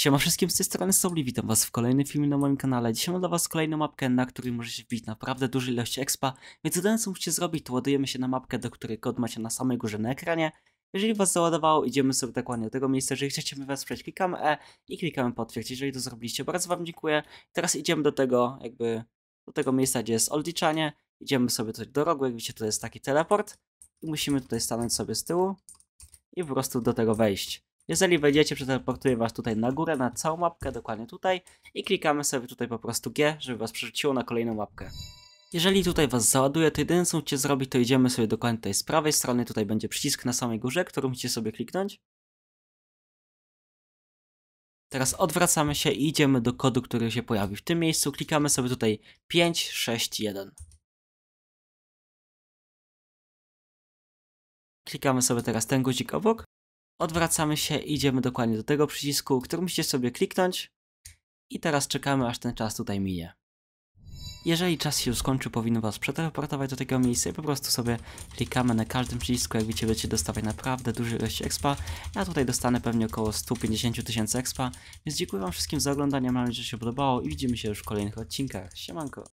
Siema wszystkim, z tej strony Souli, witam was w kolejnym filmie na moim kanale. Dzisiaj mam dla was kolejną mapkę, na której możecie wbić naprawdę dużą ilość expa, więc jedyne co musicie zrobić to ładujemy się na mapkę, do której kod macie na samej górze na ekranie. Jeżeli was załadowało, idziemy sobie dokładnie do tego miejsca, jeżeli chcecie mnie wesprzeć, klikamy E i klikamy potwierdzić, Jeżeli to zrobiliście, bardzo wam dziękuję. Teraz idziemy do tego, jakby, do tego miejsca, gdzie jest odliczanie. Idziemy sobie tutaj do rogu, jak widzicie to jest taki teleport. I musimy tutaj stanąć sobie z tyłu i po prostu do tego wejść. Jeżeli wejdziecie, przeteleportuję was tutaj na górę, na całą mapkę, dokładnie tutaj i klikamy sobie tutaj po prostu G, żeby was przerzuciło na kolejną mapkę. Jeżeli tutaj was załaduje, to jedyne co musicie zrobić, to idziemy sobie dokładnie tutaj z prawej strony, tutaj będzie przycisk na samej górze, który musicie sobie kliknąć. Teraz odwracamy się i idziemy do kodu, który się pojawi w tym miejscu. Klikamy sobie tutaj 561. Klikamy sobie teraz ten guzik obok Odwracamy się i idziemy dokładnie do tego przycisku, który musicie sobie kliknąć. I teraz czekamy aż ten czas tutaj minie. Jeżeli czas się skończy, powinno was przeteleportować do tego miejsca i po prostu sobie klikamy na każdym przycisku, jak widzicie będziecie dostawać naprawdę duży ilość expa. Ja tutaj dostanę pewnie około 150 tysięcy expa, więc dziękuję wam wszystkim za oglądanie, mam nadzieję, że się podobało i widzimy się już w kolejnych odcinkach. Siemanko!